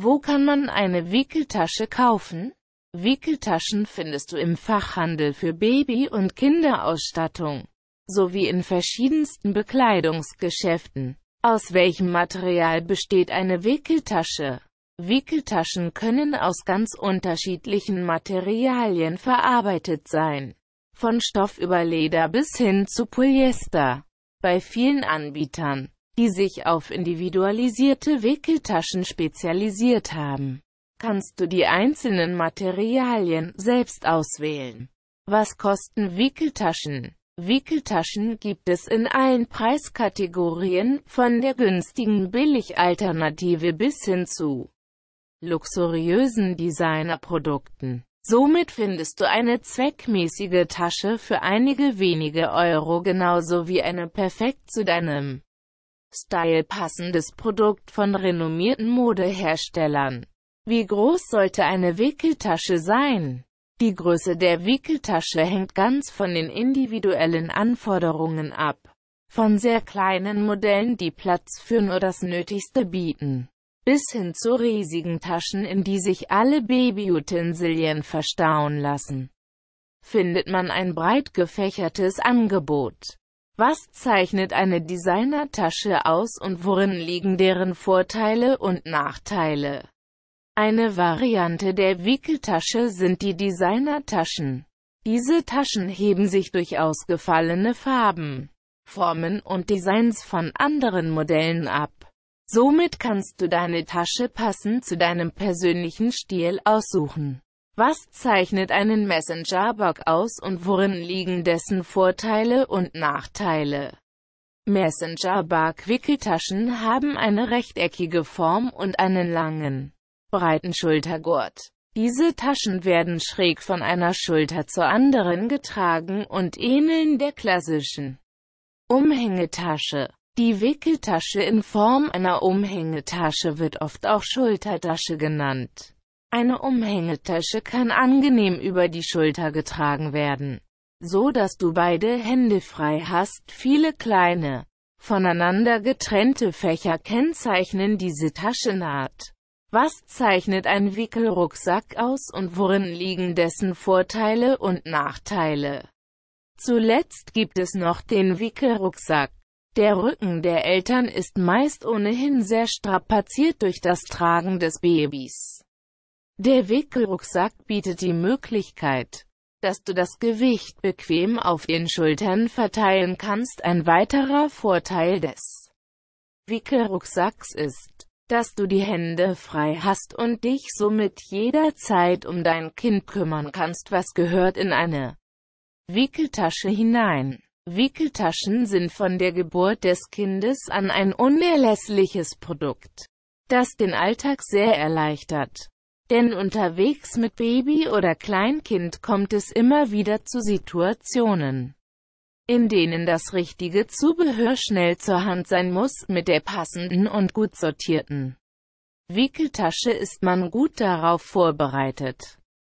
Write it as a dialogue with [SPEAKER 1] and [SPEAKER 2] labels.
[SPEAKER 1] Wo kann man eine Wickeltasche kaufen? Wickeltaschen findest du im Fachhandel für Baby- und Kinderausstattung, sowie in verschiedensten Bekleidungsgeschäften. Aus welchem Material besteht eine Wickeltasche? Wickeltaschen können aus ganz unterschiedlichen Materialien verarbeitet sein, von Stoff über Leder bis hin zu Polyester. Bei vielen Anbietern die sich auf individualisierte Wickeltaschen spezialisiert haben. Kannst du die einzelnen Materialien selbst auswählen. Was kosten Wickeltaschen? Wickeltaschen gibt es in allen Preiskategorien, von der günstigen Billigalternative bis hin zu luxuriösen Designerprodukten. Somit findest du eine zweckmäßige Tasche für einige wenige Euro genauso wie eine perfekt zu deinem Style passendes Produkt von renommierten Modeherstellern. Wie groß sollte eine Wickeltasche sein? Die Größe der Wickeltasche hängt ganz von den individuellen Anforderungen ab. Von sehr kleinen Modellen, die Platz für nur das Nötigste bieten, bis hin zu riesigen Taschen, in die sich alle Babyutensilien verstauen lassen, findet man ein breit gefächertes Angebot. Was zeichnet eine Designertasche aus und worin liegen deren Vorteile und Nachteile? Eine Variante der Wickeltasche sind die Designertaschen. Diese Taschen heben sich durch ausgefallene Farben, Formen und Designs von anderen Modellen ab. Somit kannst du deine Tasche passend zu deinem persönlichen Stil aussuchen. Was zeichnet einen Messenger-Bug aus und worin liegen dessen Vorteile und Nachteile? Messenger-Bug-Wickeltaschen haben eine rechteckige Form und einen langen, breiten Schultergurt. Diese Taschen werden schräg von einer Schulter zur anderen getragen und ähneln der klassischen Umhängetasche. Die Wickeltasche in Form einer Umhängetasche wird oft auch Schultertasche genannt. Eine Umhängetasche kann angenehm über die Schulter getragen werden, so dass du beide Hände frei hast. Viele kleine, voneinander getrennte Fächer kennzeichnen diese Taschenart. Was zeichnet ein Wickelrucksack aus und worin liegen dessen Vorteile und Nachteile? Zuletzt gibt es noch den Wickelrucksack. Der Rücken der Eltern ist meist ohnehin sehr strapaziert durch das Tragen des Babys. Der Wickelrucksack bietet die Möglichkeit, dass du das Gewicht bequem auf den Schultern verteilen kannst. Ein weiterer Vorteil des Wickelrucksacks ist, dass du die Hände frei hast und dich somit jederzeit um dein Kind kümmern kannst, was gehört in eine Wickeltasche hinein. Wickeltaschen sind von der Geburt des Kindes an ein unerlässliches Produkt, das den Alltag sehr erleichtert. Denn unterwegs mit Baby oder Kleinkind kommt es immer wieder zu Situationen, in denen das richtige Zubehör schnell zur Hand sein muss, mit der passenden und gut sortierten Wickeltasche ist man gut darauf vorbereitet.